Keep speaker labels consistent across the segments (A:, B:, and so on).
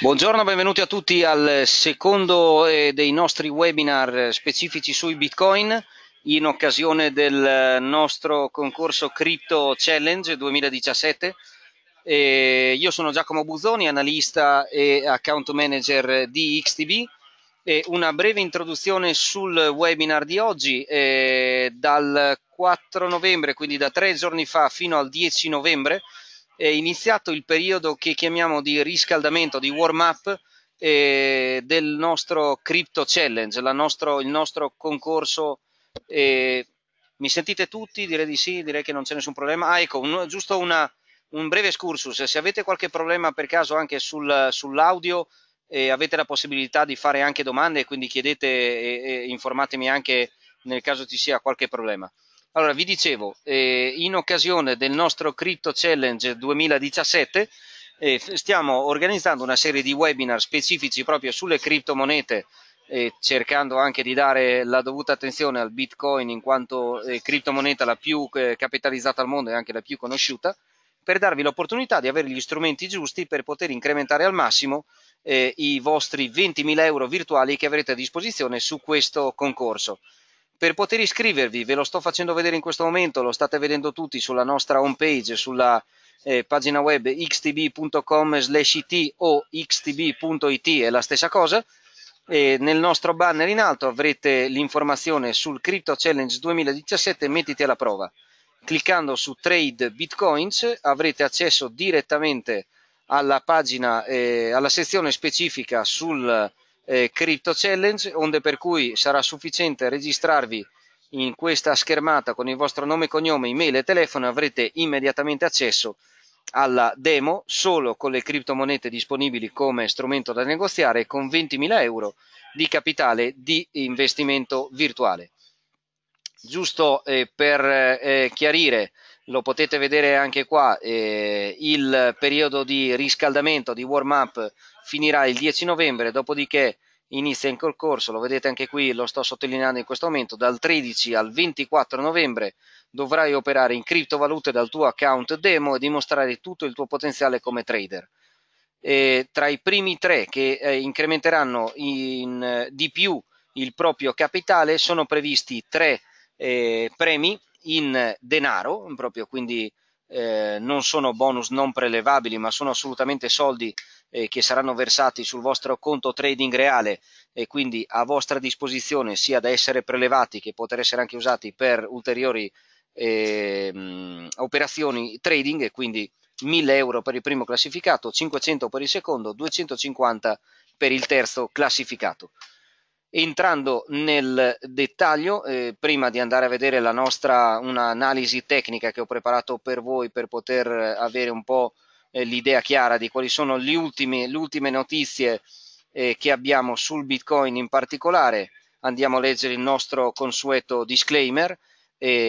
A: Buongiorno, benvenuti a tutti al secondo eh, dei nostri webinar eh, specifici sui Bitcoin in occasione del eh, nostro concorso Crypto Challenge 2017. E io sono Giacomo Buzzoni, analista e account manager di XTB e una breve introduzione sul webinar di oggi. E dal 4 novembre, quindi da tre giorni fa fino al 10 novembre, è iniziato il periodo che chiamiamo di riscaldamento, di warm up eh, del nostro Crypto Challenge, nostro, il nostro concorso. Eh, mi sentite tutti? Direi di sì, direi che non c'è nessun problema. Ah, ecco, un, giusto una, un breve excursus. Se avete qualche problema per caso anche sul, sull'audio, eh, avete la possibilità di fare anche domande, quindi chiedete e, e informatemi anche nel caso ci sia qualche problema. Allora, vi dicevo, eh, in occasione del nostro Crypto Challenge 2017 eh, stiamo organizzando una serie di webinar specifici proprio sulle criptomonete, eh, cercando anche di dare la dovuta attenzione al Bitcoin in quanto eh, criptomoneta la più eh, capitalizzata al mondo e anche la più conosciuta, per darvi l'opportunità di avere gli strumenti giusti per poter incrementare al massimo eh, i vostri 20.000 euro virtuali che avrete a disposizione su questo concorso. Per poter iscrivervi, ve lo sto facendo vedere in questo momento, lo state vedendo tutti sulla nostra home page, sulla eh, pagina web xtb.com it o xtb.it è la stessa cosa. E nel nostro banner in alto avrete l'informazione sul Crypto Challenge 2017 mettiti alla prova. Cliccando su Trade Bitcoins avrete accesso direttamente alla pagina, eh, alla sezione specifica sul eh, Crypto Challenge, onde per cui sarà sufficiente registrarvi in questa schermata con il vostro nome, cognome, email e telefono avrete immediatamente accesso alla demo solo con le criptomonete disponibili come strumento da negoziare con 20.000 euro di capitale di investimento virtuale. Giusto eh, per eh, chiarire, lo potete vedere anche qua, eh, il periodo di riscaldamento, di warm up finirà il 10 novembre, dopodiché inizia in concorso, lo vedete anche qui, lo sto sottolineando in questo momento, dal 13 al 24 novembre dovrai operare in criptovalute dal tuo account demo e dimostrare tutto il tuo potenziale come trader. E tra i primi tre che eh, incrementeranno in, eh, di più il proprio capitale sono previsti tre eh, premi in denaro, proprio quindi eh, non sono bonus non prelevabili, ma sono assolutamente soldi eh, che saranno versati sul vostro conto trading reale e quindi a vostra disposizione sia da essere prelevati che poter essere anche usati per ulteriori eh, operazioni trading e quindi 1000 euro per il primo classificato, 500 per il secondo, 250 per il terzo classificato. Entrando nel dettaglio, eh, prima di andare a vedere la nostra un'analisi tecnica che ho preparato per voi per poter eh, avere un po' eh, l'idea chiara di quali sono le ultime, le ultime notizie eh, che abbiamo sul Bitcoin in particolare, andiamo a leggere il nostro consueto disclaimer.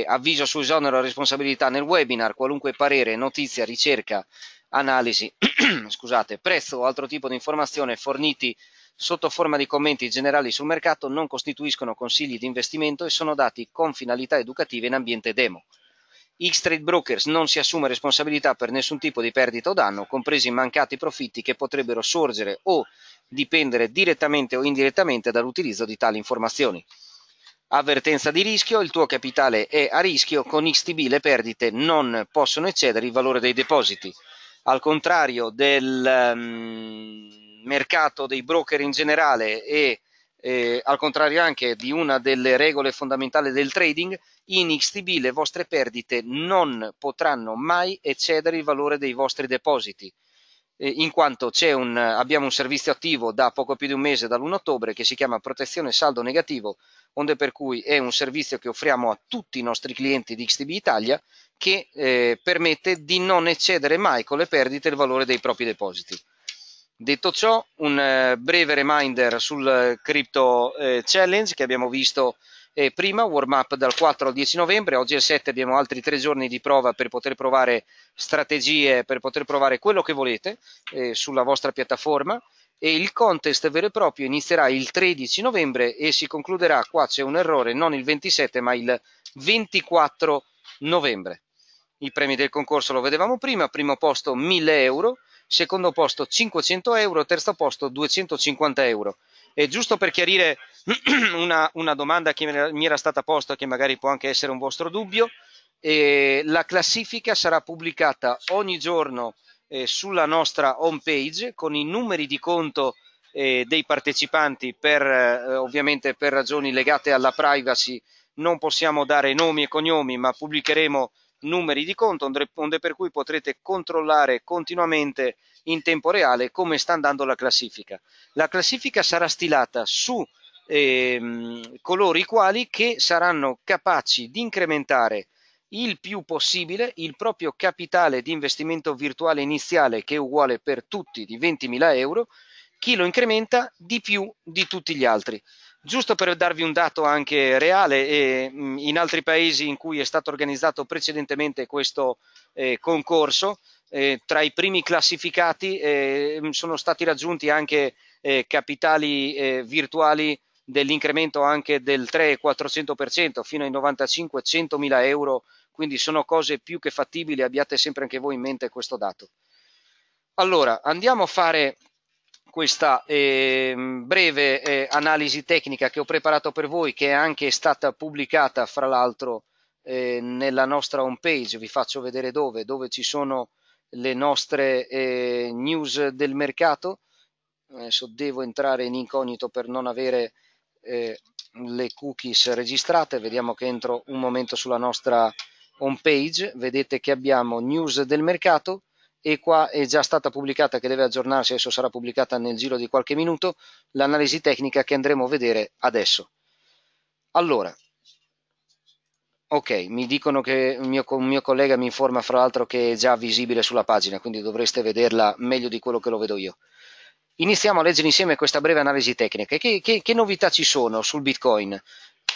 A: avviso su esonero e responsabilità nel webinar, qualunque parere, notizia, ricerca, analisi, scusate, prezzo o altro tipo di informazione forniti sotto forma di commenti generali sul mercato, non costituiscono consigli di investimento e sono dati con finalità educative in ambiente demo. X-Trade Brokers non si assume responsabilità per nessun tipo di perdita o danno, compresi i mancati profitti che potrebbero sorgere o dipendere direttamente o indirettamente dall'utilizzo di tali informazioni. Avvertenza di rischio, il tuo capitale è a rischio, con XTB le perdite non possono eccedere il valore dei depositi. Al contrario del... Um, mercato dei broker in generale e eh, al contrario anche di una delle regole fondamentali del trading, in XTB le vostre perdite non potranno mai eccedere il valore dei vostri depositi, eh, in quanto un, abbiamo un servizio attivo da poco più di un mese, dall'1 ottobre, che si chiama protezione saldo negativo, onde per cui è un servizio che offriamo a tutti i nostri clienti di XTB Italia che eh, permette di non eccedere mai con le perdite il valore dei propri depositi. Detto ciò, un eh, breve reminder sul eh, Crypto eh, Challenge che abbiamo visto prima, warm up dal 4 al 10 novembre, oggi è il 7, abbiamo altri tre giorni di prova per poter provare strategie, per poter provare quello che volete sulla vostra piattaforma e il contest vero e proprio inizierà il 13 novembre e si concluderà, qua c'è un errore, non il 27 ma il 24 novembre. I premi del concorso lo vedevamo prima, primo posto 1000 euro, secondo posto 500 euro, terzo posto 250 euro. E giusto per chiarire una, una domanda che mi era stata posta, che magari può anche essere un vostro dubbio, eh, la classifica sarà pubblicata ogni giorno eh, sulla nostra home page con i numeri di conto eh, dei partecipanti per, eh, ovviamente per ragioni legate alla privacy non possiamo dare nomi e cognomi ma pubblicheremo numeri di conto, onde per cui potrete controllare continuamente in tempo reale come sta andando la classifica. La classifica sarà stilata su ehm, coloro i quali che saranno capaci di incrementare il più possibile il proprio capitale di investimento virtuale iniziale che è uguale per tutti di 20.000 euro, chi lo incrementa di più di tutti gli altri. Giusto per darvi un dato anche reale, mm, in altri paesi in cui è stato organizzato precedentemente questo eh, concorso, eh, tra i primi classificati eh, mm, sono stati raggiunti anche capitali virtuali dell'incremento anche del 3-400% fino ai 95-100 mila euro, quindi sono cose più che fattibili, abbiate sempre anche voi in mente questo dato. Allora, andiamo a fare questa eh, breve eh, analisi tecnica che ho preparato per voi, che è anche stata pubblicata fra l'altro eh, nella nostra home page, vi faccio vedere dove, dove ci sono le nostre eh, news del mercato. Adesso devo entrare in incognito per non avere eh, le cookies registrate, vediamo che entro un momento sulla nostra home page, vedete che abbiamo news del mercato, e qua è già stata pubblicata che deve aggiornarsi, adesso sarà pubblicata nel giro di qualche minuto, l'analisi tecnica che andremo a vedere adesso. Allora, ok, mi dicono che un mio, mio collega mi informa fra l'altro che è già visibile sulla pagina, quindi dovreste vederla meglio di quello che lo vedo io. Iniziamo a leggere insieme questa breve analisi tecnica. Che, che, che novità ci sono sul Bitcoin?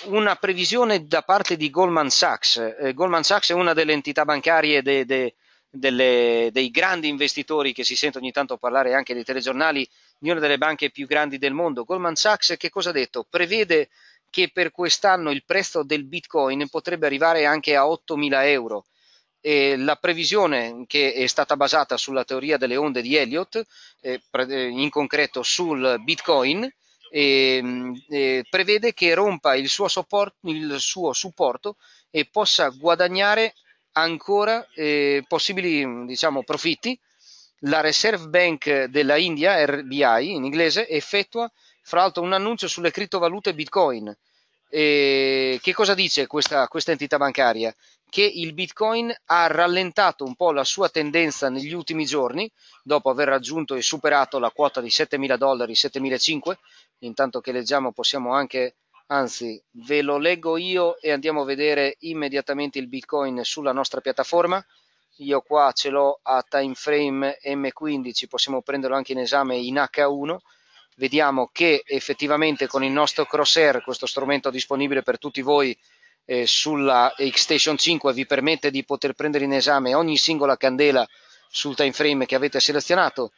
A: Una previsione da parte di Goldman Sachs. Eh, Goldman Sachs è una delle entità bancarie de, de, delle, dei grandi investitori che si sente ogni tanto parlare anche dei telegiornali di una delle banche più grandi del mondo, Goldman Sachs, che cosa ha detto? Prevede che per quest'anno il prezzo del Bitcoin potrebbe arrivare anche a 8.000 euro. E la previsione che è stata basata sulla teoria delle onde di Elliott, eh, eh, in concreto sul Bitcoin, eh, eh, prevede che rompa il suo, support, il suo supporto e possa guadagnare ancora eh, possibili diciamo, profitti, la Reserve Bank della India, RBI in inglese, effettua fra l'altro un annuncio sulle criptovalute Bitcoin. E che cosa dice questa, questa entità bancaria? Che il Bitcoin ha rallentato un po' la sua tendenza negli ultimi giorni, dopo aver raggiunto e superato la quota di 7.000 dollari, 7.500, intanto che leggiamo possiamo anche anzi ve lo leggo io e andiamo a vedere immediatamente il bitcoin sulla nostra piattaforma io qua ce l'ho a time frame M15 possiamo prenderlo anche in esame in H1 vediamo che effettivamente con il nostro crosshair questo strumento disponibile per tutti voi eh, sulla Xstation 5 vi permette di poter prendere in esame ogni singola candela sul time frame che avete selezionato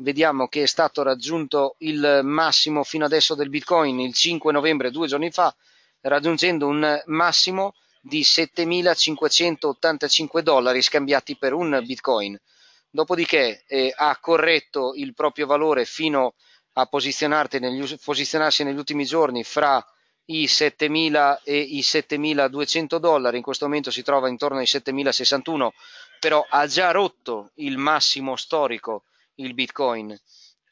A: vediamo che è stato raggiunto il massimo fino adesso del Bitcoin il 5 novembre, due giorni fa, raggiungendo un massimo di 7.585 dollari scambiati per un Bitcoin. Dopodiché eh, ha corretto il proprio valore fino a negli, posizionarsi negli ultimi giorni fra i 7.000 e i 7.200 dollari, in questo momento si trova intorno ai 7.061, però ha già rotto il massimo storico il Bitcoin.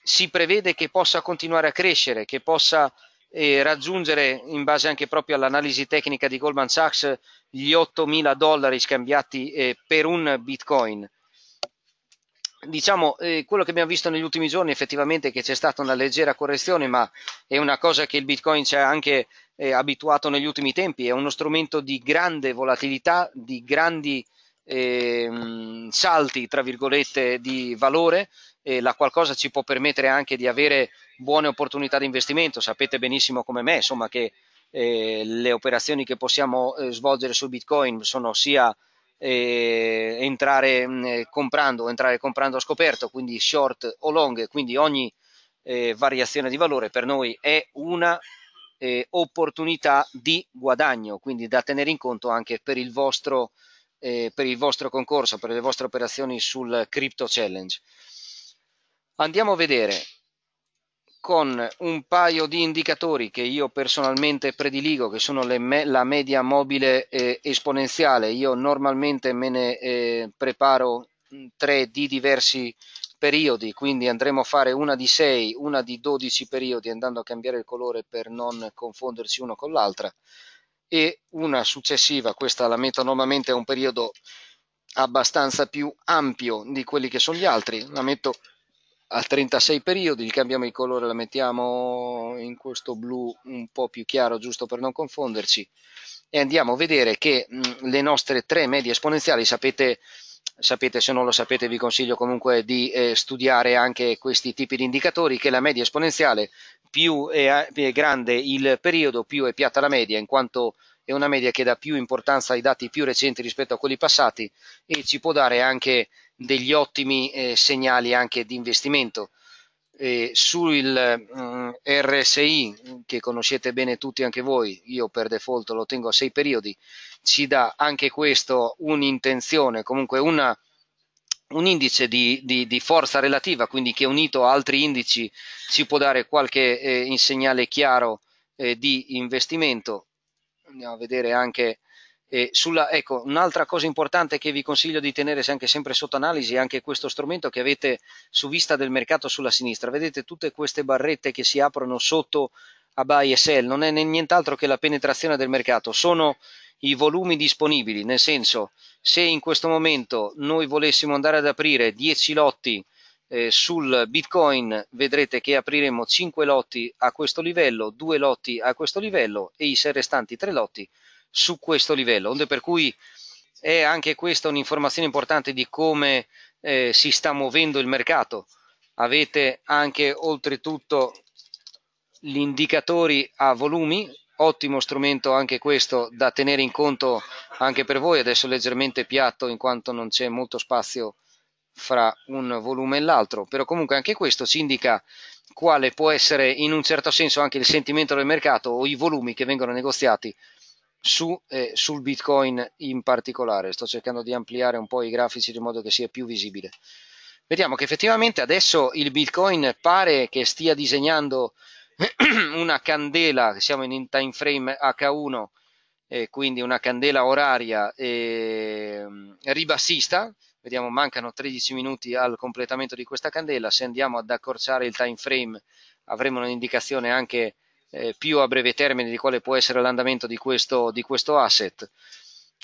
A: Si prevede che possa continuare a crescere, che possa eh, raggiungere, in base anche proprio all'analisi tecnica di Goldman Sachs, gli 8.000 dollari scambiati eh, per un Bitcoin. Diciamo, eh, quello che abbiamo visto negli ultimi giorni effettivamente è che c'è stata una leggera correzione, ma è una cosa che il Bitcoin ci ha anche eh, abituato negli ultimi tempi, è uno strumento di grande volatilità, di grandi... Ehm, salti tra virgolette di valore eh, la qualcosa ci può permettere anche di avere buone opportunità di investimento. Sapete benissimo come me, insomma, che eh, le operazioni che possiamo eh, svolgere su Bitcoin sono sia eh, entrare mm, eh, comprando o entrare comprando a scoperto, quindi short o long, quindi ogni eh, variazione di valore per noi è una opportunità di guadagno, quindi da tenere in conto anche per il vostro, per il vostro concorso, per le vostre operazioni sul Crypto Challenge. Andiamo a vedere con un paio di indicatori che io personalmente prediligo, che sono me la media mobile eh, esponenziale. Io normalmente me ne eh, preparo mm, tre di diversi periodi, quindi andremo a fare una di 6, una di 12 periodi, andando a cambiare il colore per non confondersi uno con l'altra, e una successiva, questa la metto normalmente a un periodo abbastanza più ampio di quelli che sono gli altri, la metto a 36 periodi, gli cambiamo il colore, la mettiamo in questo blu un po' più chiaro giusto per non confonderci e andiamo a vedere che le nostre tre medie esponenziali, sapete, sapete, se non lo sapete vi consiglio comunque di eh, studiare anche questi tipi di indicatori, che la media esponenziale più è, più è grande il periodo più è piatta la media in quanto è una media che dà più importanza ai dati più recenti rispetto a quelli passati e ci può dare anche degli ottimi eh, segnali anche di investimento. Eh, sul mm, RSI, che conoscete bene tutti anche voi, io per default lo tengo a sei periodi, ci dà anche questo un'intenzione, comunque una, un indice di, di, di, forza relativa, quindi che unito a altri indici ci può dare qualche eh, segnale chiaro eh, di investimento. Andiamo a vedere anche sulla, ecco, un'altra cosa importante che vi consiglio di tenere anche sempre sotto analisi è anche questo strumento che avete su vista del mercato sulla sinistra. Vedete tutte queste barrette che si aprono sotto a buy e sell, non è nient'altro che la penetrazione del mercato, sono i volumi disponibili, nel senso se in questo momento noi volessimo andare ad aprire 10 lotti eh, sul Bitcoin vedrete che apriremo 5 lotti a questo livello, 2 lotti a questo livello e i 6 restanti 3 lotti su questo livello, onde per cui è anche questa un'informazione importante di come eh, si sta muovendo il mercato. Avete anche oltretutto gli indicatori a volumi, ottimo strumento anche questo da tenere in conto anche per voi, adesso leggermente piatto in quanto non c'è molto spazio fra un volume e l'altro, però comunque anche questo ci indica quale può essere in un certo senso anche il sentimento del mercato o i volumi che vengono negoziati su, eh, sul Bitcoin in particolare. Sto cercando di ampliare un po' i grafici in modo che sia più visibile. Vediamo che effettivamente adesso il Bitcoin pare che stia disegnando una candela, siamo in time frame H1, eh, quindi una candela oraria eh, ribassista. Vediamo, mancano 13 minuti al completamento di questa candela. Se andiamo ad accorciare il time frame avremo un'indicazione anche eh, più a breve termine di quale può essere l'andamento di questo, di questo asset.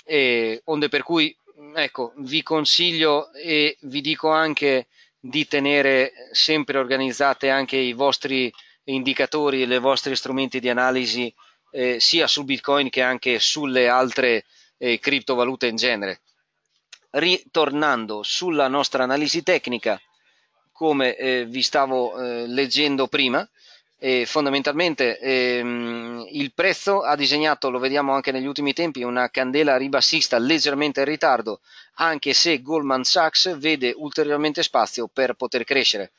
A: E, onde per cui ecco, vi consiglio e vi dico anche di tenere sempre organizzate anche i vostri indicatori e i vostri strumenti di analisi eh, sia su Bitcoin che anche sulle altre eh, criptovalute in genere. Ritornando sulla nostra analisi tecnica, come eh, vi stavo eh, leggendo prima, e fondamentalmente ehm, il prezzo ha disegnato, lo vediamo anche negli ultimi tempi, una candela ribassista leggermente in ritardo, anche se Goldman Sachs vede ulteriormente spazio per poter crescere.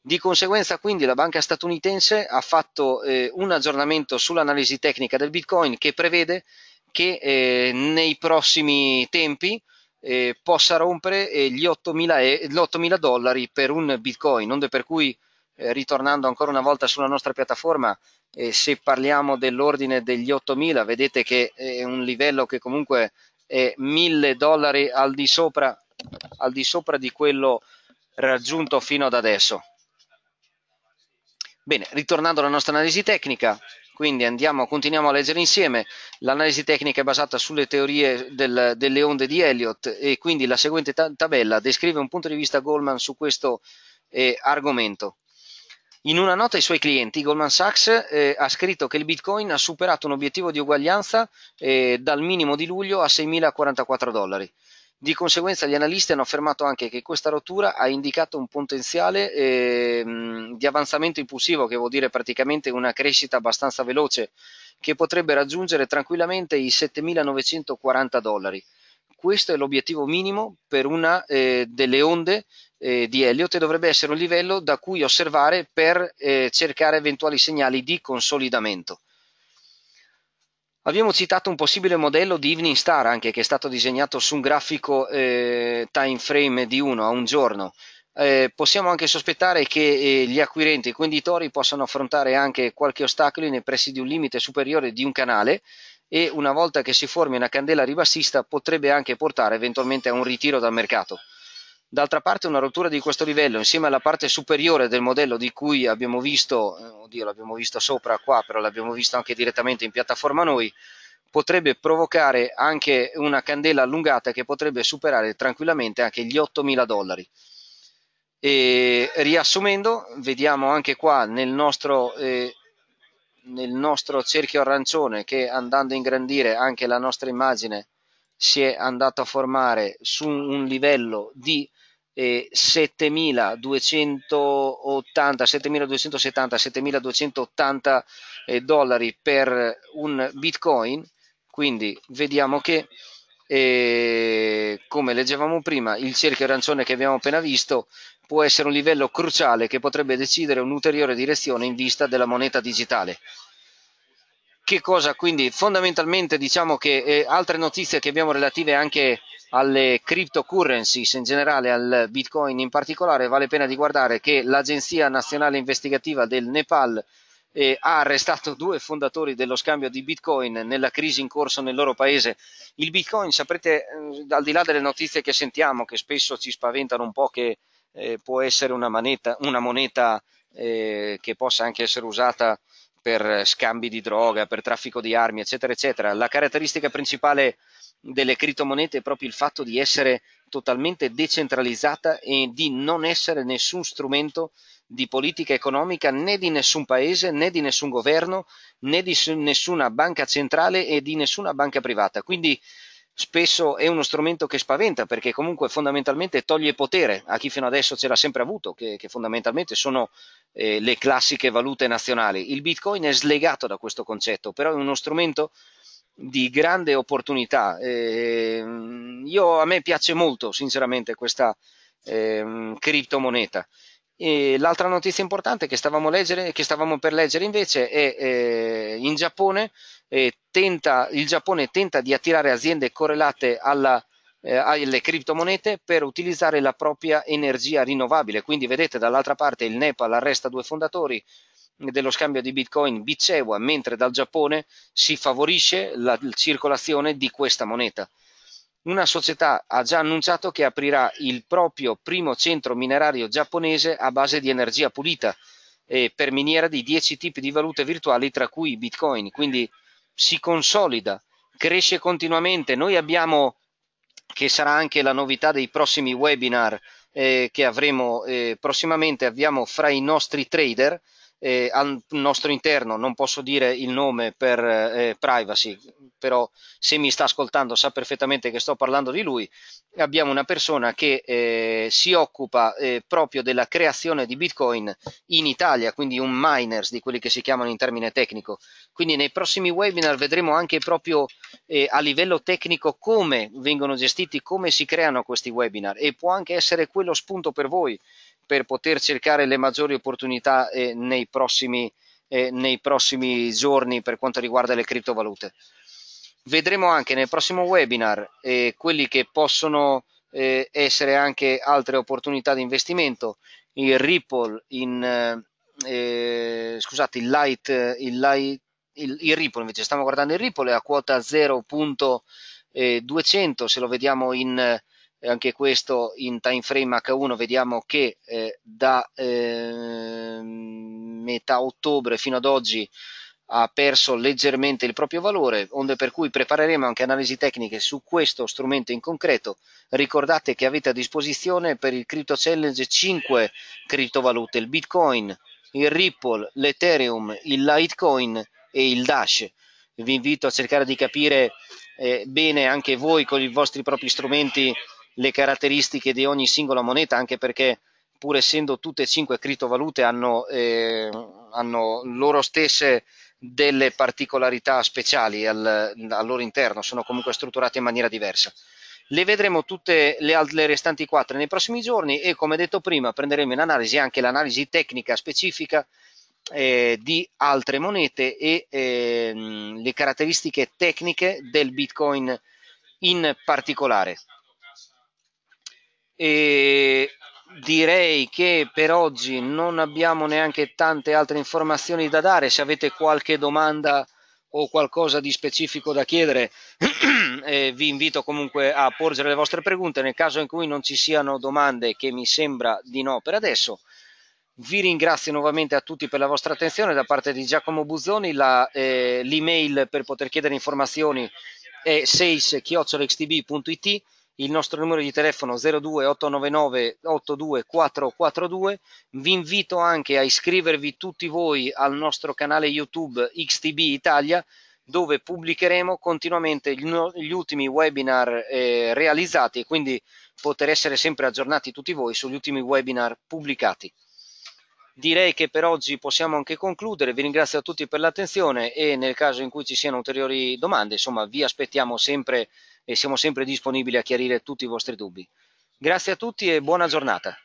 A: Di conseguenza quindi la banca statunitense ha fatto eh, un aggiornamento sull'analisi tecnica del Bitcoin che prevede che eh, nei prossimi tempi eh, possa rompere eh, gli 8.000, e- 8.000 dollari per un Bitcoin, onde per cui eh, ritornando ancora una volta sulla nostra piattaforma, eh, se parliamo dell'ordine degli 8.000, vedete che è un livello che comunque è 1.000 dollari al di sopra, al di, sopra di quello raggiunto fino ad adesso. Bene, ritornando alla nostra analisi tecnica, quindi andiamo, continuiamo a leggere insieme. L'analisi tecnica è basata sulle teorie del, delle onde di Elliott e quindi la seguente tabella descrive un punto di vista Goldman su questo eh, argomento. In una nota ai suoi clienti, Goldman Sachs eh, ha scritto che il Bitcoin ha superato un obiettivo di uguaglianza eh, dal minimo di luglio a 6.044 dollari. Di conseguenza gli analisti hanno affermato anche che questa rottura ha indicato un potenziale eh, di avanzamento impulsivo, che vuol dire praticamente una crescita abbastanza veloce, che potrebbe raggiungere tranquillamente i 7.940 dollari. Questo è l'obiettivo minimo per una eh, delle onde eh, di Elliott e dovrebbe essere un livello da cui osservare per eh, cercare eventuali segnali di consolidamento. Abbiamo citato un possibile modello di Evening Star anche che è stato disegnato su un grafico eh, time frame di 1 a un giorno. Eh, possiamo anche sospettare che eh, gli acquirenti e i venditori possano affrontare anche qualche ostacolo nei pressi di un limite superiore di un canale e una volta che si formi una candela ribassista potrebbe anche portare eventualmente a un ritiro dal mercato. D'altra parte una rottura di questo livello insieme alla parte superiore del modello di cui abbiamo visto, eh, oddio l'abbiamo visto sopra qua, però l'abbiamo visto anche direttamente in piattaforma noi, potrebbe provocare anche una candela allungata che potrebbe superare tranquillamente anche gli 8.000 dollari. E riassumendo, vediamo anche qua nel nostro, eh, nel nostro cerchio arancione che andando a ingrandire anche la nostra immagine si è andato a formare su un livello di eh, 7280, 7270, 7280 eh, dollari per un bitcoin, quindi vediamo che eh, come leggevamo prima il cerchio arancione che abbiamo appena visto può essere un livello cruciale che potrebbe decidere un'ulteriore direzione in vista della moneta digitale. Che cosa quindi fondamentalmente diciamo che eh, altre notizie che abbiamo relative anche alle cryptocurrencies in generale, al bitcoin in particolare, vale pena di guardare che l'Agenzia Nazionale Investigativa del Nepal eh, ha arrestato due fondatori dello scambio di bitcoin nella crisi in corso nel loro paese. Il bitcoin, saprete, eh, al di là delle notizie che sentiamo, che spesso ci spaventano un po' che eh, può essere una, maneta, una moneta eh, che possa anche essere usata per scambi di droga, per traffico di armi, eccetera, eccetera. La caratteristica principale delle criptomonete è proprio il fatto di essere totalmente decentralizzata e di non essere nessun strumento di politica economica né di nessun paese né di nessun governo né di nessuna banca centrale e di nessuna banca privata. Quindi spesso è uno strumento che spaventa perché comunque fondamentalmente toglie potere a chi fino adesso ce l'ha sempre avuto, che, che fondamentalmente sono eh, le classiche valute nazionali. Il Bitcoin è slegato da questo concetto, però è uno strumento di grande opportunità. Eh, io, a me piace molto, sinceramente, questa eh, criptomoneta. E l'altra notizia importante che stavamo, leggere, che stavamo, per leggere invece è eh, in Giappone, eh, tenta, il Giappone tenta di attirare aziende correlate alla, eh, alle criptomonete per utilizzare la propria energia rinnovabile. Quindi vedete dall'altra parte il Nepal arresta due fondatori, dello scambio di bitcoin bicewa mentre dal Giappone si favorisce la circolazione di questa moneta. Una società ha già annunciato che aprirà il proprio primo centro minerario giapponese a base di energia pulita eh, per miniera di 10 tipi di valute virtuali, tra cui bitcoin. Quindi si consolida, cresce continuamente. Noi abbiamo, che sarà anche la novità dei prossimi webinar eh, che avremo eh, prossimamente, abbiamo fra i nostri trader eh, al nostro interno, non posso dire il nome per eh, eh, privacy, però se mi sta ascoltando sa perfettamente che sto parlando di lui, abbiamo una persona che eh, si occupa eh, proprio della creazione di Bitcoin in Italia, quindi un miners di quelli che si chiamano in termine tecnico. Quindi nei prossimi webinar vedremo anche proprio eh, a livello tecnico come vengono gestiti, come si creano questi webinar e può anche essere quello spunto per voi per poter cercare le maggiori opportunità eh, nei, prossimi, eh, nei prossimi giorni per quanto riguarda le criptovalute. Vedremo anche nel prossimo webinar eh, quelli che possono eh, essere anche altre opportunità di investimento, il Ripple, in, eh, eh scusate, il Light, il, light il, il Ripple invece, stiamo guardando il Ripple è a quota 0.200 eh, se lo vediamo in eh, anche questo in time frame H1 vediamo che eh, da ehm, metà ottobre fino ad oggi ha perso leggermente il proprio valore, onde per cui prepareremo anche analisi tecniche su questo strumento in concreto. Ricordate che avete a disposizione per il Crypto Challenge 5 criptovalute, il Bitcoin, il Ripple, l'Ethereum, il Litecoin e il Dash. Vi invito a cercare di capire eh, bene anche voi con i vostri propri strumenti le caratteristiche di ogni singola moneta, anche perché pur essendo tutte e cinque criptovalute hanno, eh, hanno loro stesse delle particolarità speciali al, al, loro interno, sono comunque strutturate in maniera diversa. Le vedremo tutte le, le restanti quattro nei prossimi giorni e come detto prima prenderemo in analisi anche l'analisi tecnica specifica eh, di altre monete e eh, le caratteristiche tecniche del Bitcoin in particolare e direi che per oggi non abbiamo neanche tante altre informazioni da dare se avete qualche domanda o qualcosa di specifico da chiedere eh, vi invito comunque a porgere le vostre pregunte nel caso in cui non ci siano domande che mi sembra di no per adesso vi ringrazio nuovamente a tutti per la vostra attenzione da parte di Giacomo Buzzoni eh, l'email eh, per poter chiedere informazioni è 6 il nostro numero di telefono 02899 82442. Vi invito anche a iscrivervi tutti voi al nostro canale YouTube XTB Italia dove pubblicheremo continuamente gli ultimi webinar eh, realizzati e quindi poter essere sempre aggiornati tutti voi sugli ultimi webinar pubblicati. Direi che per oggi possiamo anche concludere, vi ringrazio a tutti per l'attenzione e nel caso in cui ci siano ulteriori domande, insomma vi aspettiamo sempre e siamo sempre disponibili a chiarire tutti i vostri dubbi. Grazie a tutti e buona giornata.